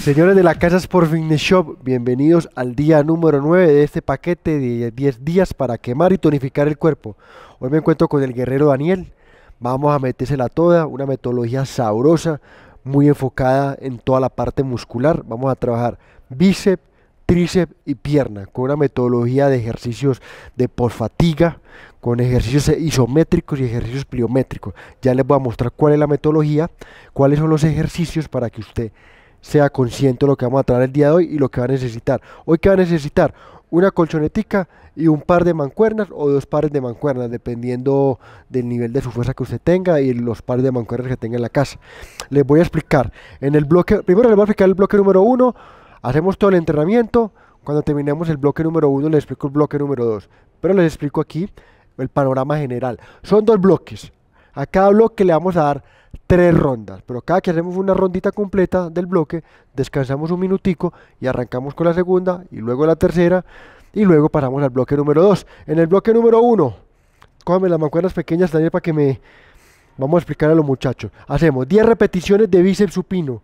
Señores de la Casa por Fitness Shop, bienvenidos al día número 9 de este paquete de 10 días para quemar y tonificar el cuerpo. Hoy me encuentro con el guerrero Daniel. Vamos a metérsela toda, una metodología sabrosa, muy enfocada en toda la parte muscular. Vamos a trabajar bíceps, tríceps y pierna con una metodología de ejercicios de posfatiga, con ejercicios isométricos y ejercicios pliométricos. Ya les voy a mostrar cuál es la metodología, cuáles son los ejercicios para que usted sea consciente de lo que vamos a traer el día de hoy y lo que va a necesitar. Hoy que va a necesitar una colchonetica y un par de mancuernas o dos pares de mancuernas, dependiendo del nivel de su fuerza que usted tenga y los pares de mancuernas que tenga en la casa. Les voy a explicar en el bloque, primero les voy a explicar el bloque número uno, hacemos todo el entrenamiento, cuando terminemos el bloque número uno les explico el bloque número dos, pero les explico aquí el panorama general. Son dos bloques, a cada bloque le vamos a dar tres rondas, pero cada que hacemos una rondita completa del bloque, descansamos un minutico y arrancamos con la segunda y luego la tercera y luego pasamos al bloque número 2. En el bloque número uno, cógame las mancuernas pequeñas también para que me... Vamos a explicar a los muchachos. Hacemos 10 repeticiones de bíceps supino.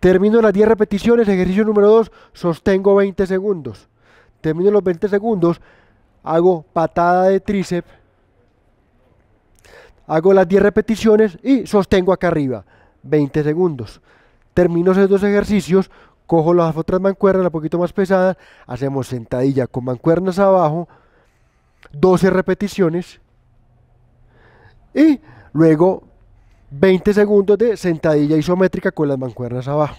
Termino las 10 repeticiones, ejercicio número 2, sostengo 20 segundos. Termino los 20 segundos, hago patada de tríceps hago las 10 repeticiones y sostengo acá arriba, 20 segundos. Termino esos dos ejercicios, cojo las otras mancuernas, la poquito más pesada, hacemos sentadilla con mancuernas abajo, 12 repeticiones y luego 20 segundos de sentadilla isométrica con las mancuernas abajo.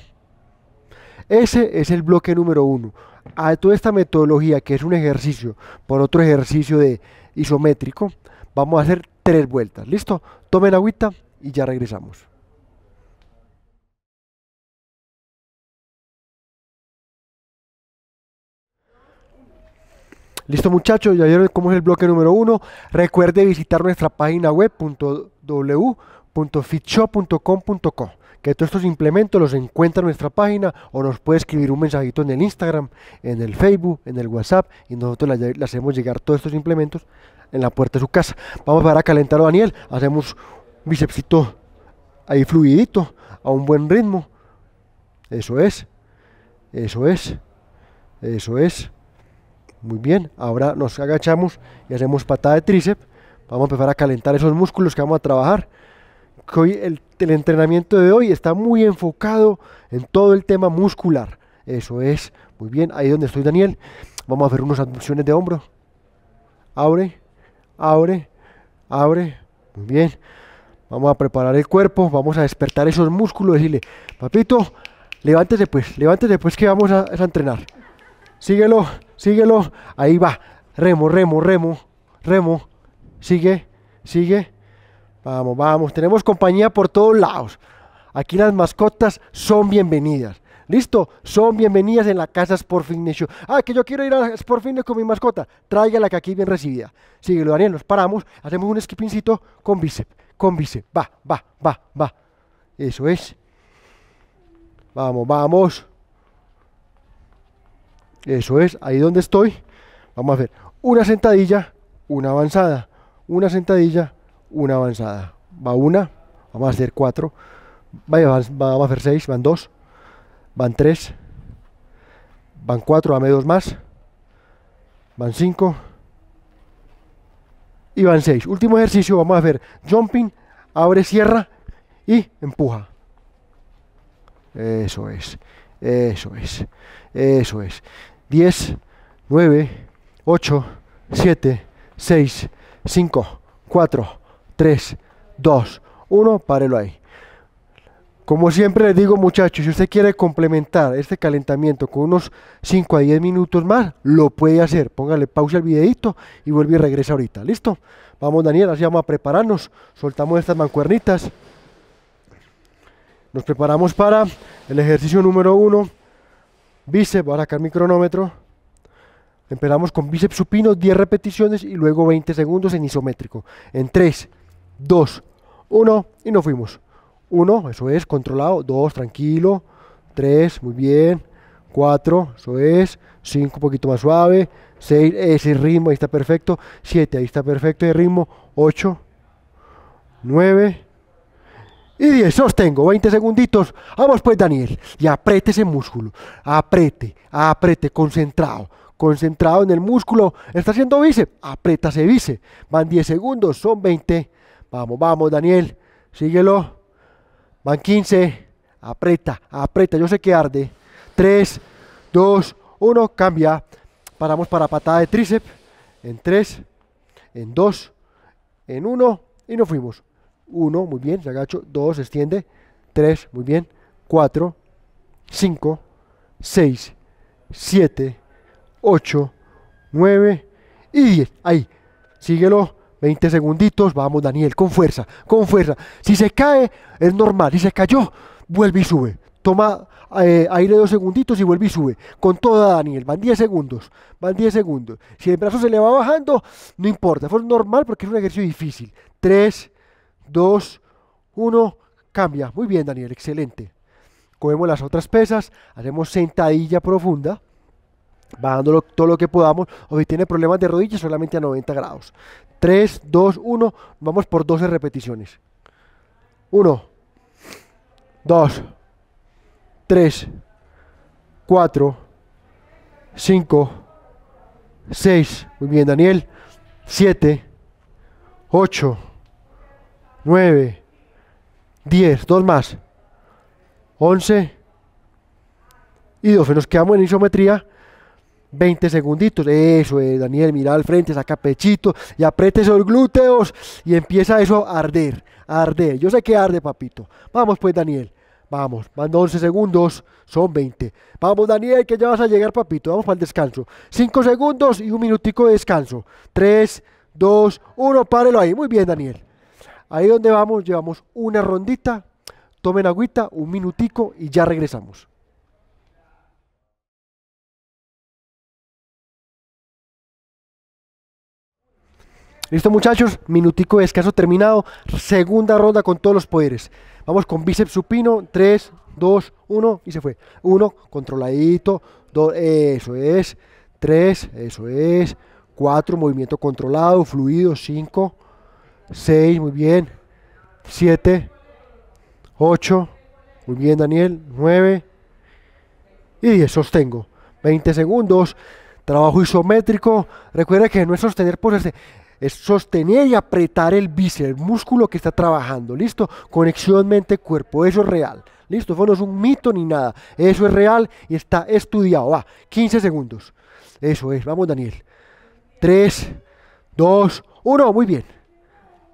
Ese es el bloque número uno. A toda esta metodología que es un ejercicio por otro ejercicio de isométrico, vamos a hacer tres vueltas. ¿Listo? Tomen agüita y ya regresamos. Listo muchachos, ya vieron cómo es el bloque número uno. Recuerde visitar nuestra página web www.fitshop.com.co que todos estos implementos los encuentra en nuestra página o nos puede escribir un mensajito en el Instagram, en el Facebook, en el WhatsApp y nosotros le hacemos llegar todos estos implementos en la puerta de su casa. Vamos para calentar a Daniel, hacemos un bicepsito ahí fluidito, a un buen ritmo. Eso es, eso es, eso es. Muy bien, ahora nos agachamos y hacemos patada de tríceps. Vamos a empezar a calentar esos músculos que vamos a trabajar. hoy el, entrenamiento de hoy está muy enfocado en todo el tema muscular. Eso es, muy bien, ahí donde estoy Daniel. Vamos a hacer unas abducciones de hombro. Abre, abre, abre, muy bien. Vamos a preparar el cuerpo, vamos a despertar esos músculos, decirle, papito, levántese pues, levántese pues que vamos a entrenar. Síguelo, síguelo, ahí va, remo, remo, remo, remo, sigue, sigue. Vamos, vamos, tenemos compañía por todos lados. Aquí las mascotas son bienvenidas. Listo, son bienvenidas en la casa Sport Fitness Ah, que yo quiero ir a Sport Fitness con mi mascota. Tráigala que aquí bien recibida. lo Daniel, nos paramos, hacemos un skipincito con bíceps, con bíceps. Va, va, va, va. Eso es. Vamos, vamos. Eso es, ahí donde estoy. Vamos a hacer una sentadilla, una avanzada. Una sentadilla, una avanzada. Va una, vamos a hacer cuatro. vamos a hacer seis, van dos, van 3, van 4, a 2 más, van 5 y van 6. Último ejercicio, vamos a hacer jumping, abre, cierra y empuja. Eso es, eso es, eso es. 10, 9, 8, 7, 6, 5, 4, 3, 2, 1, párelo ahí. Como siempre les digo muchachos, si usted quiere complementar este calentamiento con unos 5 a 10 minutos más, lo puede hacer. Póngale pausa al videito y vuelve y regresa ahorita. ¿Listo? Vamos Daniel, así vamos a prepararnos. Soltamos estas mancuernitas. Nos preparamos para el ejercicio número 1. Bíceps, voy a sacar mi cronómetro. Empezamos con bíceps supino, 10 repeticiones y luego 20 segundos en isométrico. En 3, 2, 1 y nos fuimos. Uno, eso es, controlado, dos, tranquilo, 3, muy bien, 4, eso es, 5, un poquito más suave, 6, ese ritmo, ahí está perfecto, siete, ahí está perfecto el ritmo, 8, 9 y 10, sostengo, 20 segunditos, vamos pues Daniel, y apriete ese músculo, apriete, apriete, concentrado, concentrado en el músculo, está haciendo bíceps, aprieta ese bíceps, van 10 segundos, son 20, vamos, vamos Daniel, síguelo, Van 15. Aprieta, aprieta. Yo sé que arde. 3, 2, 1. Cambia. Paramos para patada de tríceps. En 3, en 2, en 1. Y nos fuimos. 1, muy bien. Se agacho. 2, extiende. 3, muy bien. 4, 5, 6, 7, 8, 9 y 10. Ahí. Síguelo 20 segunditos, vamos Daniel, con fuerza, con fuerza. Si se cae, es normal, si se cayó, vuelve y sube. Toma eh, aire dos segunditos y vuelve y sube. Con toda Daniel, van 10 segundos, van 10 segundos. Si el brazo se le va bajando, no importa, fue normal porque es un ejercicio difícil. 3, 2, 1, cambia. Muy bien Daniel, excelente. Cogemos las otras pesas, hacemos sentadilla profunda bajando todo lo que podamos, o si tiene problemas de rodilla solamente a 90 grados. 3, 2, 1, vamos por 12 repeticiones. 1, 2, 3, 4, 5, 6, muy bien Daniel, 7, 8, 9, 10, dos más, 11 y 12. Nos quedamos en isometría 20 segunditos. Eso eh, Daniel, mira al frente, saca pechito y apriete esos glúteos y empieza eso a arder, a arder. Yo sé que arde, papito. Vamos pues, Daniel. Vamos, van 11 segundos, son 20. Vamos, Daniel, que ya vas a llegar, papito. Vamos para el descanso. 5 segundos y un minutico de descanso. 3, 2, 1, párelo ahí. Muy bien, Daniel. Ahí donde vamos, llevamos una rondita. Tomen agüita, un minutico y ya regresamos. Listo muchachos, minutico de descanso terminado, segunda ronda con todos los poderes. Vamos con bíceps supino, 3, 2, 1 y se fue. 1, controladito, 2, eso es, 3, eso es, 4, movimiento controlado, fluido, 5, 6, muy bien, 7, 8, muy bien Daniel, 9 y 10, sostengo. 20 segundos, trabajo isométrico, recuerda que no es sostener por este, es sostener y apretar el bíceps, el músculo que está trabajando, ¿listo? Conexión mente-cuerpo, eso es real, ¿listo? Eso no es un mito ni nada, eso es real y está estudiado, va, 15 segundos, eso es, vamos Daniel, 3, 2, 1, muy bien,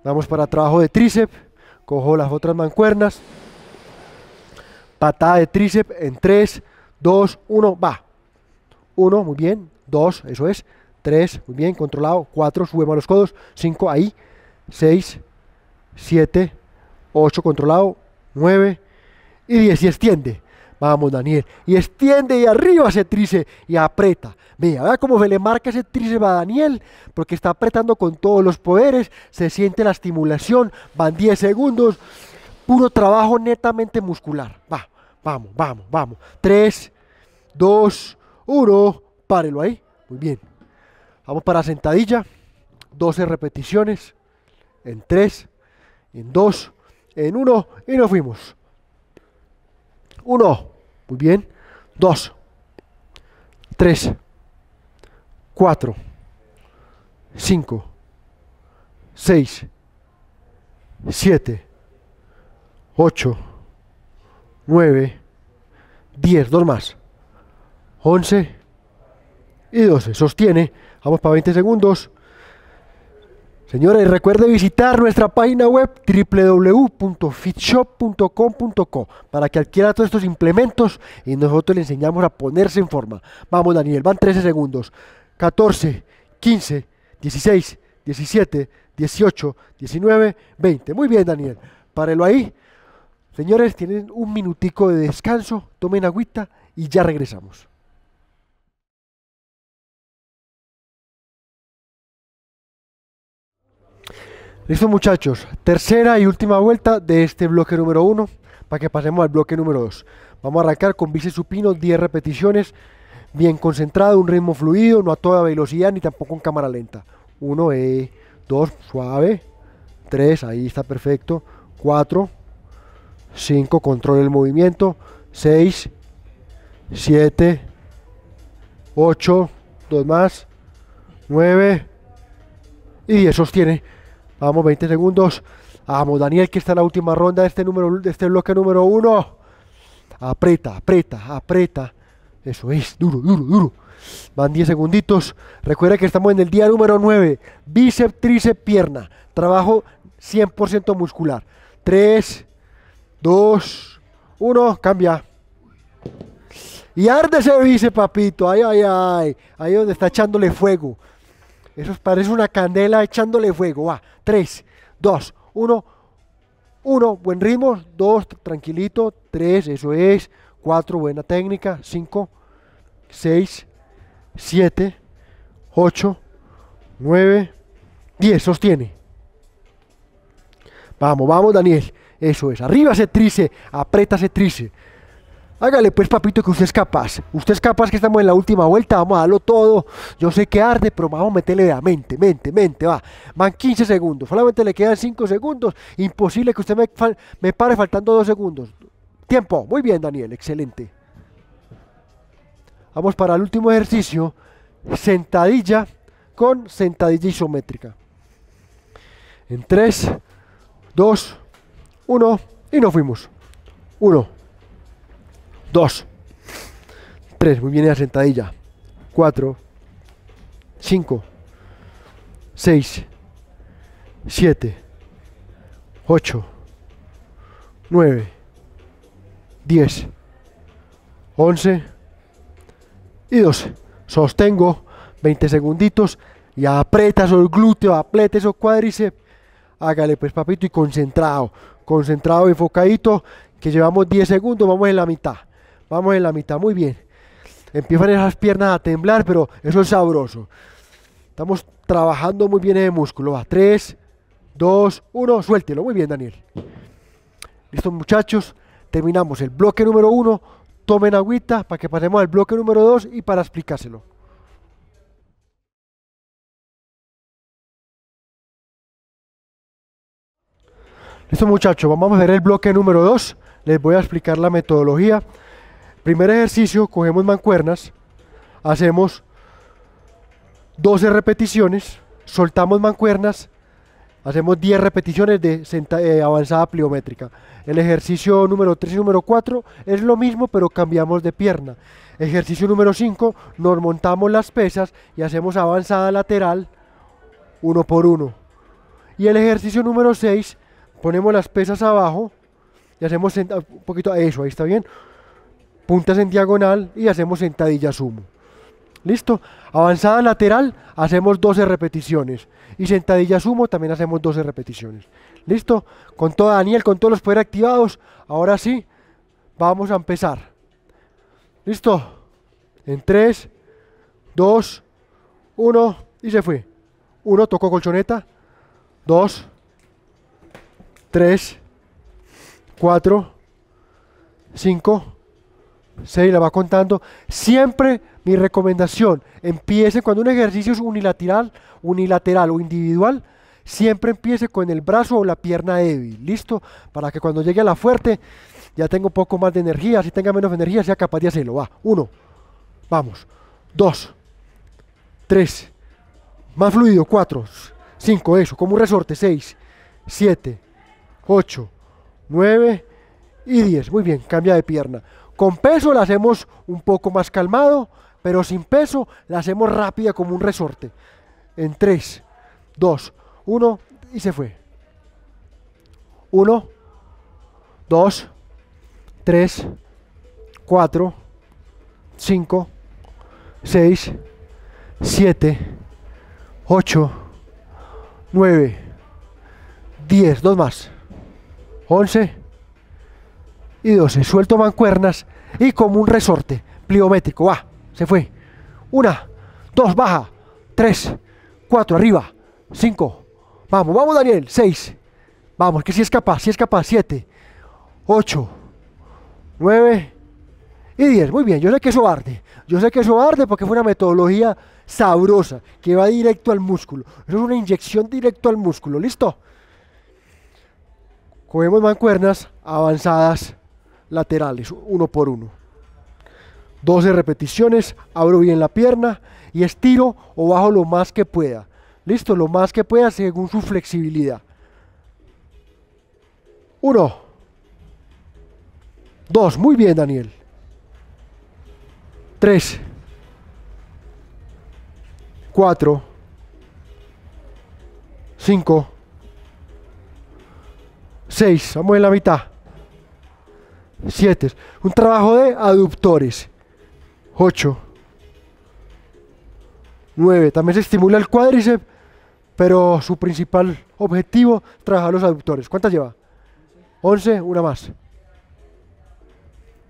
vamos para trabajo de tríceps, cojo las otras mancuernas, patada de tríceps en 3, 2, 1, va, 1, muy bien, 2, eso es, 3, muy bien, controlado, 4, sube los codos, 5, ahí, 6, 7, 8, controlado, 9 y 10, y extiende. Vamos, Daniel. Y extiende y arriba se trice y aprieta. Mira, vea cómo se le marca ese trice a Daniel, porque está apretando con todos los poderes, se siente la estimulación, van 10 segundos, puro trabajo netamente muscular. Va, vamos, vamos, vamos. 3, 2, 1, párelo ahí. Muy bien. Vamos para sentadilla, 12 repeticiones, en 3, en 2, en 1 y nos fuimos. 1, muy bien, 2, 3, 4, 5, 6, 7, 8, 9, 10, dos más, 11 y 12. Sostiene Vamos para 20 segundos. Señores, recuerde visitar nuestra página web www.fitshop.com.co para que adquiera todos estos implementos y nosotros le enseñamos a ponerse en forma. Vamos, Daniel, van 13 segundos. 14, 15, 16, 17, 18, 19, 20. Muy bien, Daniel. Párelo ahí. Señores, tienen un minutico de descanso, tomen agüita y ya regresamos. Listo muchachos, tercera y última vuelta de este bloque número 1 para que pasemos al bloque número 2. Vamos a arrancar con bíceps supino, 10 repeticiones, bien concentrado, un ritmo fluido, no a toda velocidad ni tampoco en cámara lenta. 1, 2, eh, suave, 3, ahí está perfecto, 4, 5, control el movimiento, 6, 7, 8, 2 más, 9 y 10, sostiene. Vamos, 20 segundos. Vamos, Daniel, que está en la última ronda de este, número, de este bloque número 1. Aprieta, aprieta, aprieta. Eso es, duro, duro, duro. Van 10 segunditos. Recuerda que estamos en el día número 9. Bíceps, tríceps, pierna. Trabajo 100% muscular. 3, 2, 1, cambia. Y arde ese bíceps, papito. Ay, ay, ay. Ahí donde está echándole fuego. Eso parece una candela echándole fuego. Va, 3, 2, 1, 1, buen ritmo, 2, tranquilito, 3, eso es, 4, buena técnica, 5, 6, 7, 8, 9, 10, sostiene. Vamos, vamos Daniel, eso es, arriba ese trice, aprieta ese trice. Hágale pues papito que usted es capaz. Usted es capaz que estamos en la última vuelta, vamos a darlo todo. Yo sé que arde, pero vamos a meterle de mente, mente, mente, va. Van 15 segundos, solamente le quedan 5 segundos. Imposible que usted me, me pare faltando 2 segundos. Tiempo, muy bien Daniel, excelente. Vamos para el último ejercicio, sentadilla con sentadilla isométrica. En 3, 2, 1 y nos fuimos. 1. 2, 3, muy bien la sentadilla, 4, 5, 6, 7, 8, 9, 10, 11 y 2. Sostengo 20 segunditos y aprieta esos glúteos, aprieta esos cuádriceps. Hágale pues papito y concentrado, concentrado, enfocadito, que llevamos 10 segundos, vamos en la mitad. Vamos en la mitad, muy bien. Empiezan esas piernas a temblar, pero eso es sabroso. Estamos trabajando muy bien el músculo. a 3, 2, 1, suéltelo. Muy bien, Daniel. Listo, muchachos. Terminamos el bloque número 1. Tomen agüita para que pasemos al bloque número 2 y para explicárselo. Listo muchachos, vamos a ver el bloque número 2. Les voy a explicar la metodología. Primer ejercicio, cogemos mancuernas, hacemos 12 repeticiones, soltamos mancuernas, hacemos 10 repeticiones de eh, avanzada pliométrica. El ejercicio número 3 y número 4 es lo mismo, pero cambiamos de pierna. Ejercicio número 5, nos montamos las pesas y hacemos avanzada lateral uno por uno. Y el ejercicio número 6, ponemos las pesas abajo y hacemos un poquito eso, ahí está bien puntas en diagonal y hacemos sentadilla sumo. ¿Listo? Avanzada lateral, hacemos 12 repeticiones. Y sentadilla sumo, también hacemos 12 repeticiones. ¿Listo? Con todo, Daniel, con todos los poderes activados. Ahora sí, vamos a empezar. ¿Listo? En 3, 2, 1 y se fue. 1, tocó colchoneta. 2, 3, 4, 5, Sí, la va contando. Siempre mi recomendación, empiece cuando un ejercicio es unilateral, unilateral o individual, siempre empiece con el brazo o la pierna débil, ¿listo? Para que cuando llegue a la fuerte ya tenga un poco más de energía, si tenga menos energía sea capaz de hacerlo. Va, uno, vamos, dos, tres, más fluido, cuatro, cinco, eso, como un resorte, seis, siete, ocho, nueve y diez. Muy bien, cambia de pierna. Con peso la hacemos un poco más calmado, pero sin peso la hacemos rápida como un resorte. En 3, 2, 1 y se fue. 1, 2, 3, 4, 5, 6, 7, 8, 9, 10, dos más, 11, y 12. Suelto mancuernas y como un resorte pliométrico. Va, ah, se fue. Una, dos, baja. Tres, cuatro, arriba. Cinco. Vamos, vamos Daniel. Seis. Vamos, que si es capaz, si es capaz. Siete, ocho, nueve y diez. Muy bien, yo sé que eso arde. Yo sé que eso arde porque fue una metodología sabrosa que va directo al músculo. Eso es una inyección directo al músculo. ¿Listo? cogemos mancuernas avanzadas laterales, uno por uno. 12 repeticiones, abro bien la pierna y estiro o bajo lo más que pueda. Listo, lo más que pueda según su flexibilidad. uno dos, Muy bien, Daniel. tres cuatro cinco seis, Vamos en la mitad. 7. Un trabajo de aductores. 8. 9. También se estimula el cuádriceps, pero su principal objetivo trabajar los aductores. ¿Cuántas lleva? 11, una más.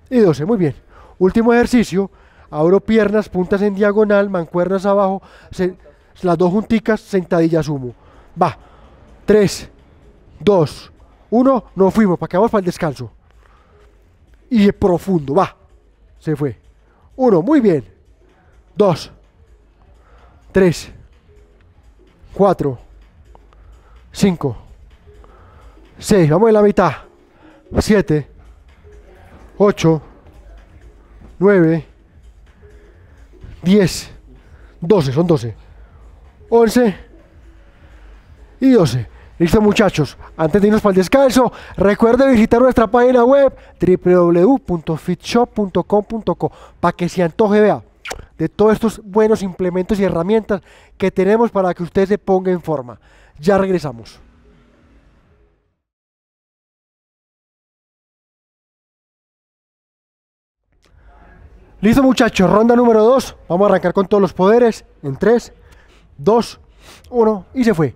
Y 12, muy bien. Último ejercicio, abro piernas, puntas en diagonal, mancuernas abajo, las dos junticas, sentadilla sumo. Va, 3, 2, 1, nos fuimos, para que vamos para el descanso y es profundo, va. Se fue. 1, muy bien. 2. 3. 4. 5. 6, vamos en la mitad. 7. 8. 9. 10. 12, son 12. 11. Y 12. Listo muchachos, antes de irnos para el descanso, recuerde visitar nuestra página web www.fitshop.com.co para que se antoje, vea, de todos estos buenos implementos y herramientas que tenemos para que usted se ponga en forma. Ya regresamos. Listo muchachos, ronda número 2. Vamos a arrancar con todos los poderes en 3, 2, 1 y se fue.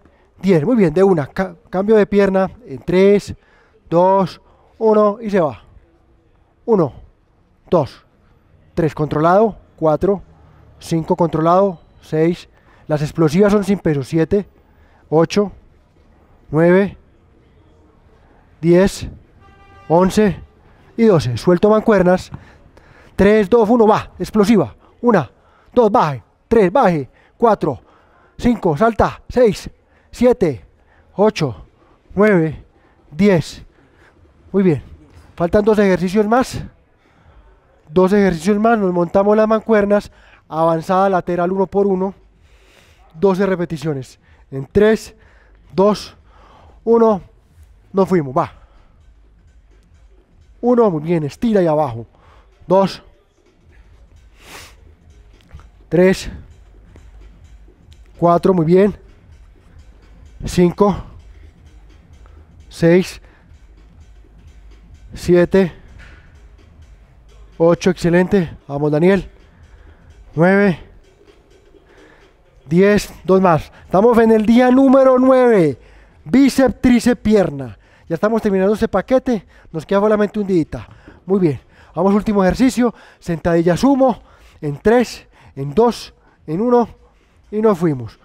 10. Muy bien, de una. cambio de pierna en 3, 2, 1 y se va. 1, 2, 3 controlado, 4, 5 controlado, 6. Las explosivas son sin peso. 7, 8, 9, 10, 11 y 12. Suelto mancuernas. 3, 2, 1, va. Explosiva. 1, 2, baje. 3, baje. 4, 5, salta. 6, 7, 8, 9, 10. Muy bien. Faltan dos ejercicios más. Dos ejercicios más. Nos montamos las mancuernas. Avanzada lateral uno por uno. 12 repeticiones. En 3, 2, 1. Nos fuimos. Va. 1. Muy bien. Estira y abajo. 2. 3. 4. Muy bien. 5, 6, 7, 8, excelente, vamos Daniel, 9, 10, 2 más, estamos en el día número 9, bíceps, tríceps, pierna, ya estamos terminando este paquete, nos queda solamente un día, muy bien, vamos último ejercicio, sentadilla sumo, en 3, en 2, en 1 y nos fuimos.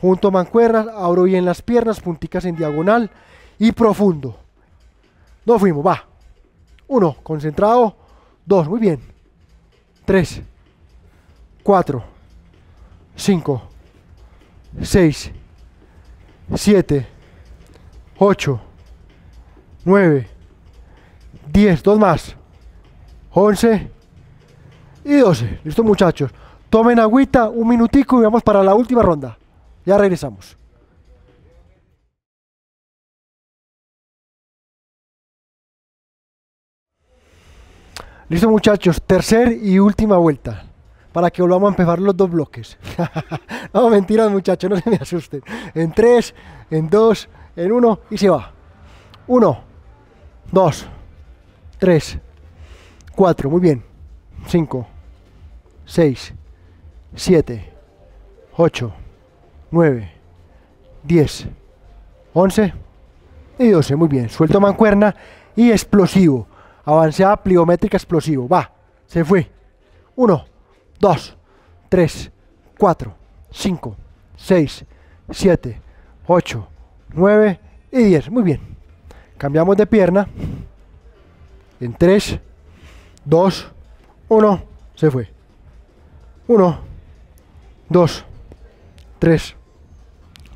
Junto mancuernas, abro bien las piernas, punticas en diagonal y profundo. Nos fuimos, va. Uno, concentrado. Dos, muy bien. Tres, cuatro, cinco, seis, siete, ocho, nueve, diez, dos más. Once y doce. Listo, muchachos. Tomen agüita, un minutico y vamos para la última ronda. Ya regresamos. Listo muchachos, tercer y última vuelta para que volvamos a empezar los dos bloques. no, mentiras muchachos, no se me asusten. En tres, en dos, en uno y se va. Uno, dos, tres, cuatro, muy bien. Cinco, seis, siete, ocho. 9, 10, 11 y 12. Muy bien, suelto mancuerna y explosivo. Avanzada pliométrica explosivo. Va, se fue. 1, 2, 3, 4, 5, 6, 7, 8, 9 y 10. Muy bien. Cambiamos de pierna. En 3, 2, 1, se fue. 1, 2, 3,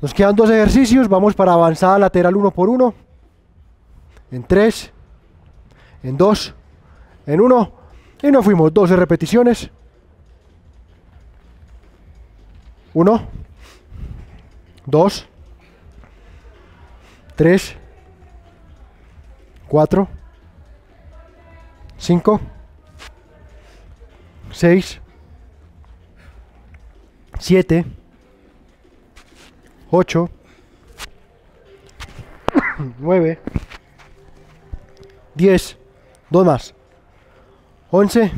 Nos quedan dos ejercicios, vamos para avanzada lateral uno por uno. En tres, en dos, en uno. Y nos fuimos, doce repeticiones. Uno, dos, tres, cuatro, cinco, seis, siete. 8, 9, 10, 2 más, 11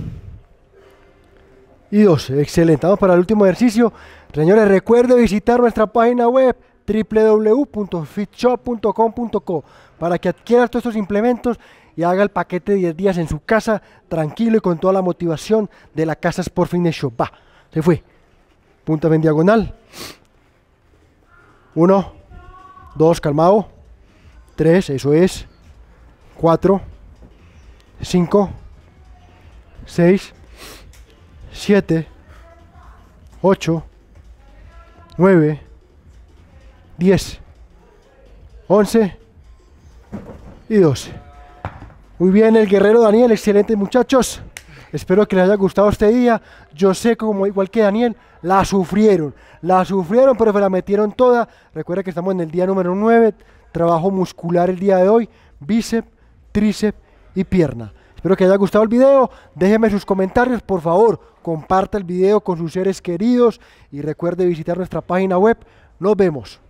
y 12. Excelente. Vamos para el último ejercicio. Señores, recuerden visitar nuestra página web www.fitshop.com.co para que adquieras todos estos implementos y haga el paquete de 10 días en su casa, tranquilo y con toda la motivación de la casa Sport Fitness Shop. Va, se fue. Punta en diagonal. 1, 2, calmado. 3, eso es. 4, 5, 6, 7, 8, 9, 10, 11 y 12. Muy bien, el guerrero Daniel, excelente muchachos. Espero que les haya gustado este día. Yo sé como igual que Daniel, la sufrieron. La sufrieron, pero se la metieron toda. Recuerda que estamos en el día número 9. Trabajo muscular el día de hoy. Bíceps, tríceps y pierna. Espero que les haya gustado el video. Déjenme sus comentarios, por favor. Comparta el video con sus seres queridos. Y recuerde visitar nuestra página web. Nos vemos.